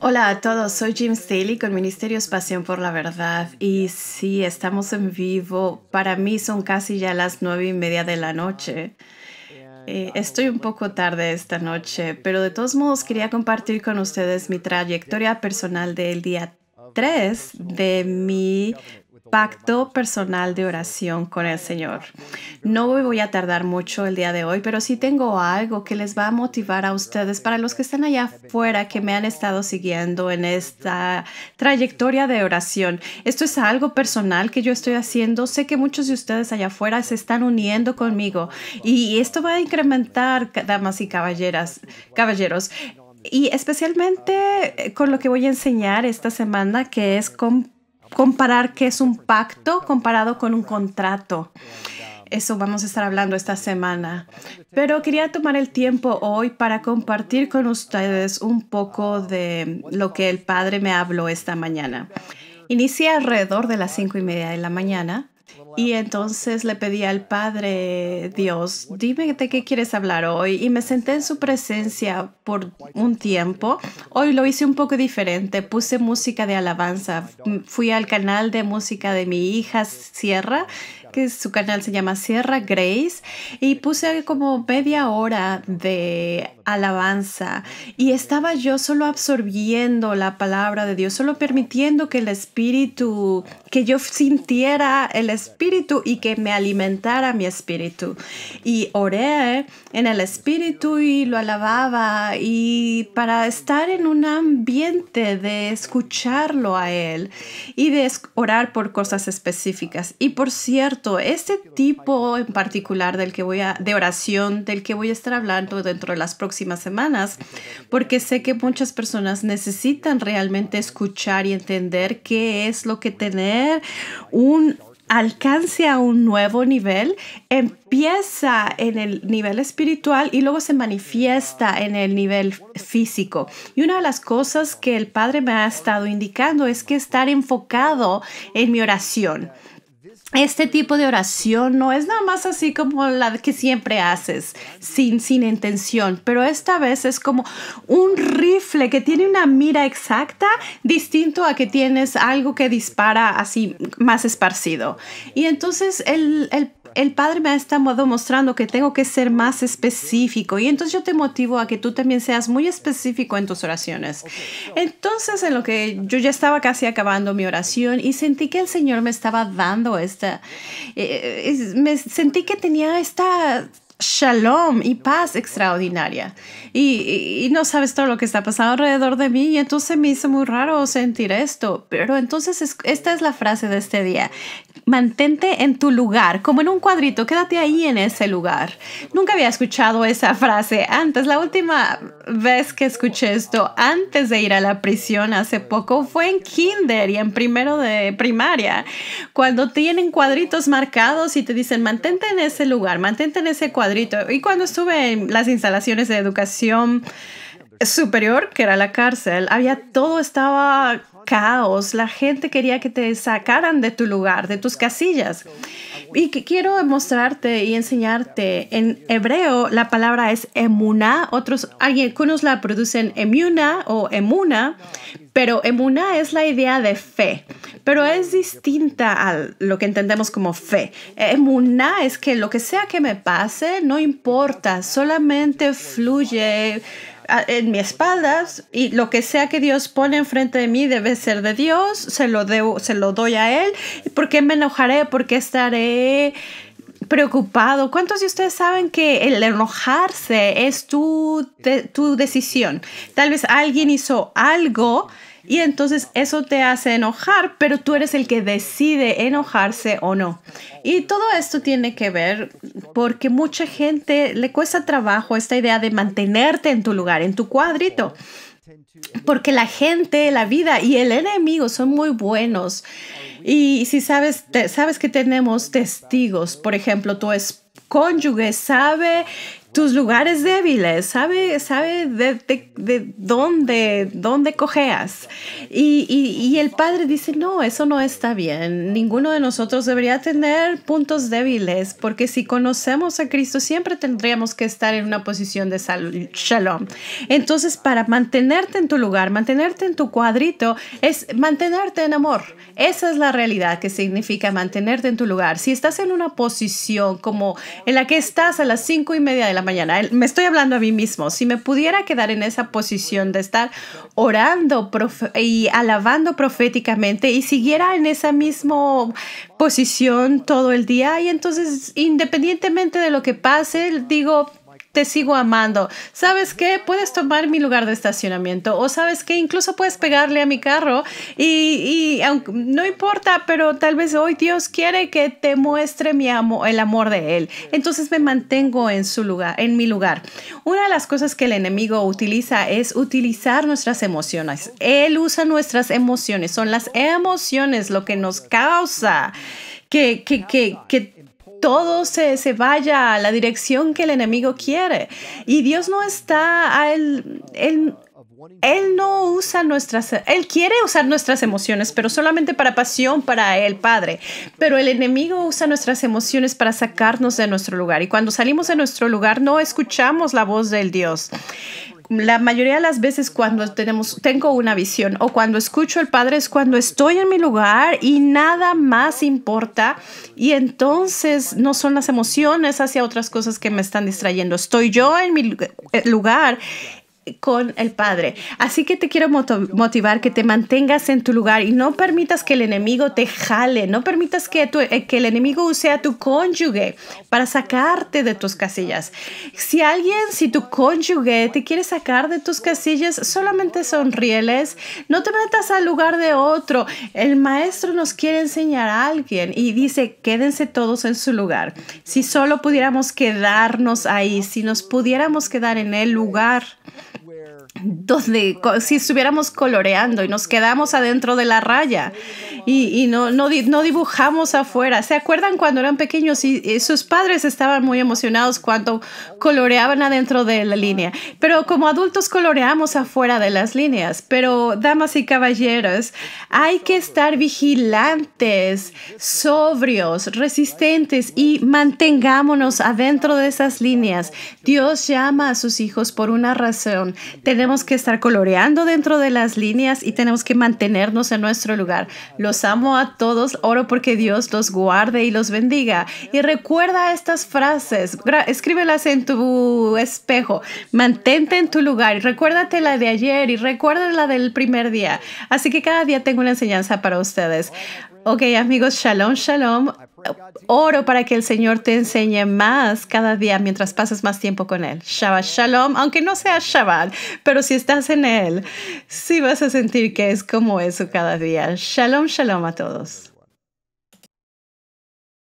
Hola a todos, soy Jim Staley con Ministerios Pasión por la Verdad y sí, estamos en vivo. Para mí son casi ya las nueve y media de la noche. Eh, eh, estoy un poco tarde esta noche, pero de todos modos quería compartir con ustedes mi trayectoria personal del día 3 de mi pacto personal de oración con el Señor. No voy a tardar mucho el día de hoy, pero sí tengo algo que les va a motivar a ustedes, para los que están allá afuera que me han estado siguiendo en esta trayectoria de oración. Esto es algo personal que yo estoy haciendo. Sé que muchos de ustedes allá afuera se están uniendo conmigo y esto va a incrementar, damas y caballeras, caballeros, y especialmente eh, con lo que voy a enseñar esta semana, que es con comparar qué es un pacto comparado con un contrato. Eso vamos a estar hablando esta semana. Pero quería tomar el tiempo hoy para compartir con ustedes un poco de lo que el Padre me habló esta mañana. Inicié alrededor de las cinco y media de la mañana y entonces le pedí al Padre Dios, dime de qué quieres hablar hoy. Y me senté en su presencia por un tiempo. Hoy lo hice un poco diferente. Puse música de alabanza. Fui al canal de música de mi hija Sierra que su canal se llama Sierra Grace, y puse como media hora de alabanza y estaba yo solo absorbiendo la palabra de Dios, solo permitiendo que el espíritu, que yo sintiera el espíritu y que me alimentara mi espíritu. Y oré en el espíritu y lo alababa y para estar en un ambiente de escucharlo a él y de orar por cosas específicas. Y por cierto, este tipo en particular del que voy a, de oración del que voy a estar hablando dentro de las próximas semanas, porque sé que muchas personas necesitan realmente escuchar y entender qué es lo que tener un alcance a un nuevo nivel, empieza en el nivel espiritual y luego se manifiesta en el nivel físico. Y una de las cosas que el Padre me ha estado indicando es que estar enfocado en mi oración este tipo de oración no es nada más así como la que siempre haces, sin, sin intención, pero esta vez es como un rifle que tiene una mira exacta, distinto a que tienes algo que dispara así más esparcido. Y entonces el, el el Padre me ha estado mostrando que tengo que ser más específico. Y entonces yo te motivo a que tú también seas muy específico en tus oraciones. Entonces, en lo que yo ya estaba casi acabando mi oración y sentí que el Señor me estaba dando esta... Eh, me sentí que tenía esta shalom y paz extraordinaria. Y, no sabes todo lo que está pasando alrededor de mí y entonces me hizo muy raro sentir esto. Pero entonces esta es la frase de este día. Mantente en tu lugar, como en un cuadrito, quédate ahí en ese lugar. Nunca había escuchado esa frase antes. La última vez que escuché esto antes de ir a la prisión hace poco fue en kinder y en primero de primaria, cuando tienen cuadritos marcados y te dicen mantente en ese lugar, mantente en ese cuadrito y cuando estuve en las instalaciones de educación superior, que era la cárcel, había todo estaba caos, la gente quería que te sacaran de tu lugar, de tus casillas. Y quiero mostrarte y enseñarte. En hebreo la palabra es emuna. Otros, algunos la producen emuna o emuna, pero emuna es la idea de fe, pero es distinta a lo que entendemos como fe. Emuna es que lo que sea que me pase, no importa, solamente fluye en mi espalda y lo que sea que Dios pone enfrente de mí debe ser de Dios, se lo, se lo doy a Él. ¿Por qué me enojaré? ¿Por qué estaré preocupado? ¿Cuántos de ustedes saben que el enojarse es tu decisión? Tal vez alguien hizo algo y entonces eso te hace enojar, pero tú eres el que decide enojarse o no. Y todo esto tiene que ver porque mucha gente le cuesta trabajo esta idea de mantenerte en tu lugar, en tu cuadrito. Porque la gente, la vida y el enemigo son muy buenos. Y si sabes, sabes que tenemos testigos, por ejemplo, tu es cónyuge sabe tus lugares débiles, sabe, sabe de, dónde, dónde cojeas. Y, y, el padre dice, no, eso no está bien. Ninguno de nosotros debería tener puntos débiles, porque si conocemos a Cristo siempre tendríamos que estar en una posición de salud, shalom. Entonces, para mantenerte en tu lugar, mantenerte en tu cuadrito, es mantenerte en amor. Esa es la realidad que significa mantenerte en tu lugar. Si estás en una posición como en la que estás a las cinco y media de la mañana. Me estoy hablando a mí mismo. Si me pudiera quedar en esa posición de estar orando y alabando proféticamente y siguiera en esa misma posición todo el día, y entonces independientemente de lo que pase, digo, te sigo amando. ¿Sabes qué? Puedes tomar mi lugar de estacionamiento o sabes qué? Incluso puedes pegarle a mi carro y, aunque, no importa, pero tal vez hoy Dios quiere que te muestre mi amo, el amor de Él. Entonces me mantengo en su lugar, en mi lugar. Una de las cosas que el enemigo utiliza es utilizar nuestras emociones. Él usa nuestras emociones. Son las emociones lo que nos causa que, que, que, que todo se, vaya a la dirección que el enemigo quiere. Y Dios no está a él, él, él no usa nuestras, Él quiere usar nuestras emociones, pero solamente para pasión para el Padre. Pero el enemigo usa nuestras emociones para sacarnos de nuestro lugar. Y cuando salimos de nuestro lugar no escuchamos la voz del Dios la mayoría de las veces cuando tenemos, tengo una visión o cuando escucho al Padre es cuando estoy en mi lugar y nada más importa y entonces no son las emociones hacia otras cosas que me están distrayendo. Estoy yo en mi lugar con el Padre. Así que te quiero motivar que te mantengas en tu lugar y no permitas que el enemigo te jale, no permitas que, eh, el enemigo use a tu cónyuge para sacarte de tus casillas. Si alguien, si tu cónyuge te quiere sacar de tus casillas, solamente sonríeles, no te metas al lugar de otro. El maestro nos quiere enseñar a alguien y dice, quédense todos en su lugar. Si solo pudiéramos quedarnos ahí, si nos pudiéramos quedar en el lugar donde si estuviéramos coloreando y nos quedamos adentro de la raya y, no, no, dibujamos afuera. ¿Se acuerdan cuando eran pequeños y, y, sus padres estaban muy emocionados cuando coloreaban adentro de la línea? Pero como adultos coloreamos afuera de las líneas. Pero, damas y caballeros, hay que estar vigilantes, sobrios, resistentes y mantengámonos adentro de esas líneas. Dios llama a sus hijos por una razón. Tenemos que estar coloreando dentro de las líneas y tenemos que mantenernos en nuestro lugar. Los amo a todos, oro porque Dios los guarde y los bendiga. Y recuerda estas frases, escríbelas en tu espejo, mantente en tu lugar y recuérdate la de ayer y recuerda la del primer día. Así que cada día tengo una enseñanza para ustedes. Ok amigos, shalom, shalom oro para que el Señor te enseñe más cada día mientras pasas más tiempo con Él. Shabbat Shalom, aunque no sea Shabbat, pero si estás en Él, sí vas a sentir que es como eso cada día. Shalom, Shalom a todos.